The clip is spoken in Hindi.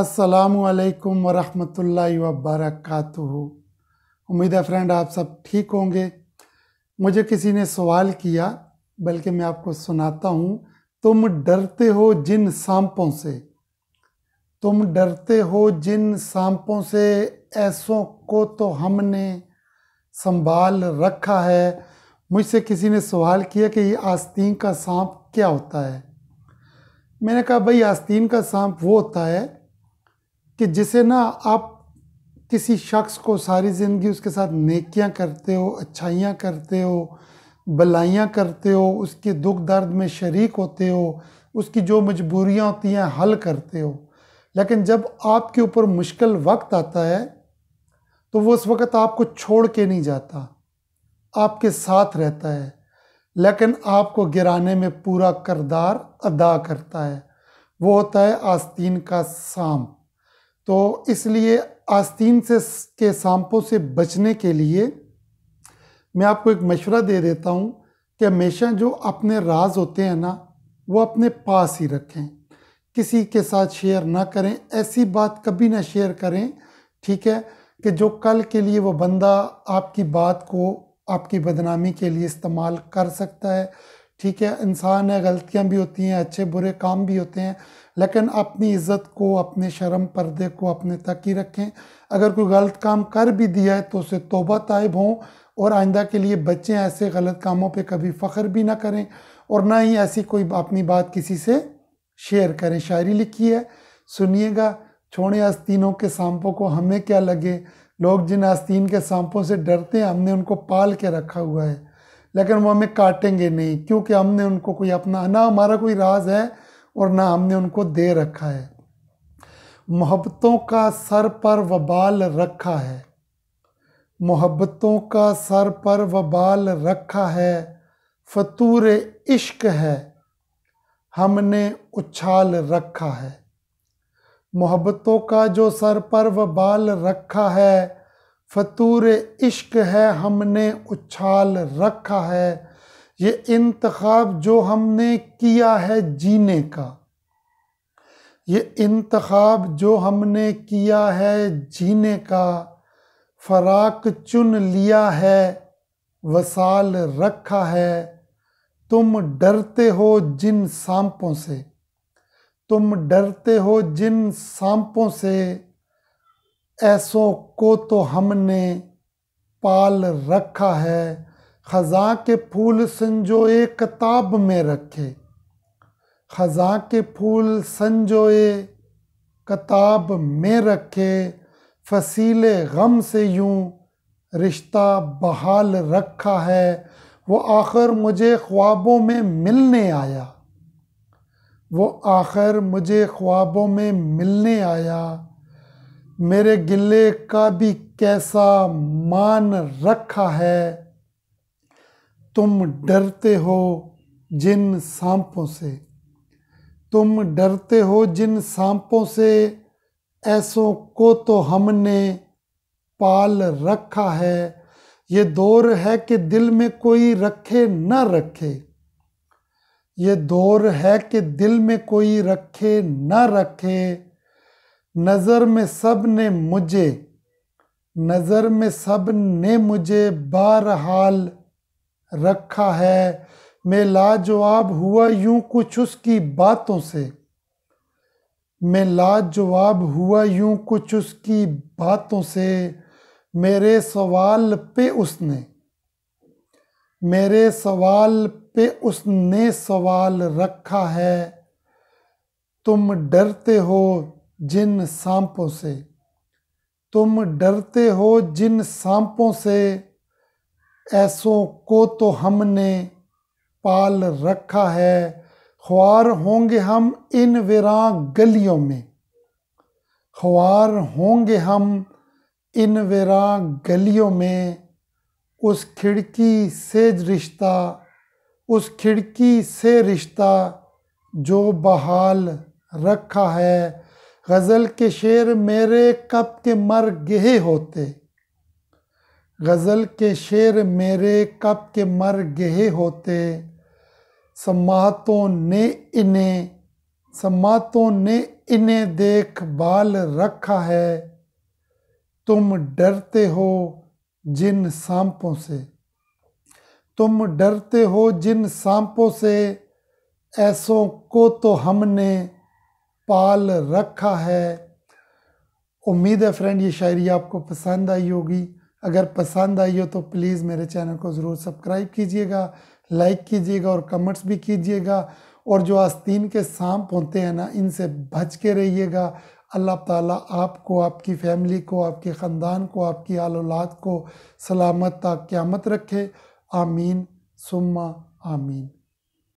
असलकम वरहमल वबरक उम्मीद है फ्रेंड आप सब ठीक होंगे मुझे किसी ने सवाल किया बल्कि मैं आपको सुनाता हूँ तुम डरते हो जिन सांपों से तुम डरते हो जिन सांपों से ऐसों को तो हमने संभाल रखा है मुझसे किसी ने सवाल किया कि ये आस्तीन का सांप क्या होता है मैंने कहा भाई आस्तीन का सांप वो होता है कि जिसे ना आप किसी शख्स को सारी ज़िंदगी उसके साथ नेकियां करते हो अच्छाइयाँ करते हो भलाइयाँ करते हो उसके दुख दर्द में शरीक होते हो उसकी जो मजबूरियाँ होती हैं हल करते हो लेकिन जब आपके ऊपर मुश्किल वक्त आता है तो वो उस वक़्त आपको छोड़ के नहीं जाता आपके साथ रहता है लेकिन आपको गिराने में पूरा करदार अदा करता है वो होता है आस्तीन का साम तो इसलिए आस्तीन से के सांपों से बचने के लिए मैं आपको एक मशवरा दे देता हूँ कि हमेशा जो अपने राज होते हैं ना वो अपने पास ही रखें किसी के साथ शेयर ना करें ऐसी बात कभी ना शेयर करें ठीक है कि जो कल के लिए वो बंदा आपकी बात को आपकी बदनामी के लिए इस्तेमाल कर सकता है ठीक है इंसान है गलतियाँ भी होती हैं अच्छे बुरे काम भी होते हैं लेकिन अपनी इज़्ज़त को अपने शर्म पर्दे को अपने तक ही रखें अगर कोई गलत काम कर भी दिया है तो उसे तोबा तायब हों और आइंदा के लिए बच्चे ऐसे गलत कामों पे कभी फ़ख्र भी ना करें और ना ही ऐसी कोई अपनी बात किसी से शेयर करें शायरी लिखी है सुनिएगा छोड़े आस्तीनों के सांपों को हमें क्या लगे लोग जिन आस्तीन के सांपों से डरते हैं हमने उनको पाल के रखा हुआ है लेकिन वो हमें काटेंगे नहीं क्योंकि हमने उनको कोई अपना ना हमारा कोई राज है और ना हमने उनको दे रखा है मोहब्बतों का सर पर वबाल रखा है मोहब्बतों का सर पर वबाल रखा है फतूर इश्क है हमने उछाल रखा है मोहब्बतों का जो सर पर वबाल रखा है फतूर इश्क है हमने उछाल रखा है ये इंतखब जो हमने किया है जीने का ये इंतखब जो हमने किया है जीने का फराक चुन लिया है वसाल रखा है तुम डरते हो जिन सांपों से तुम डरते हो जिन सांपों से ऐसों को तो हमने पाल रखा है खजा के फूल संजोए किताब में रखे खजा के फूल संजोए किताब में रखे फसील गम से यूं रिश्ता बहाल रखा है वो आखिर मुझे ख्वाबों में मिलने आया वो आखिर मुझे ख्वाबों में मिलने आया मेरे गिल्ले का भी कैसा मान रखा है तुम डरते हो जिन सांपों से तुम डरते हो जिन सांपों से ऐसों को तो हमने पाल रखा है ये दौर है कि दिल में कोई रखे न रखे ये दौर है कि दिल में कोई रखे न रखे नज़र में सब ने मुझे नज़र में सब ने मुझे बहरहाल रखा है मैं लाजवाब हुआ यूं कुछ उसकी बातों से मैं लाजवाब हुआ यूं कुछ उसकी बातों से मेरे सवाल पे उसने मेरे सवाल पे उसने सवाल रखा है तुम डरते हो जिन सांपों से तुम डरते हो जिन सांपों से ऐसों को तो हमने पाल रखा है ख्वार होंगे हम इन विरा गलियों में ख्वार होंगे हम इन विरा गलियों में उस खिड़की से रिश्ता उस खिड़की से रिश्ता जो बहाल रखा है गज़ल के शेर मेरे कब के मर गहे होते गज़ल के शेर मेरे कब के मर गहे होते समातों ने इन्हें समातों ने इन्हें देखभाल रखा है तुम डरते हो जिन सांपों से तुम डरते हो जिन सांपों से ऐसों को तो हमने पाल रखा है उम्मीद है फ्रेंड ये शायरी आपको पसंद आई होगी अगर पसंद आई हो तो प्लीज़ मेरे चैनल को ज़रूर सब्सक्राइब कीजिएगा लाइक कीजिएगा और कमेंट्स भी कीजिएगा और जो आस्तीन के सांप होते हैं ना इनसे बच के रहिएगा अल्लाह ताला आपको आपकी फैमिली को आपके ख़ानदान को आपकी आल औलाद को सलामत तक क़्यामत रखे आमीन सुम्मा आमीन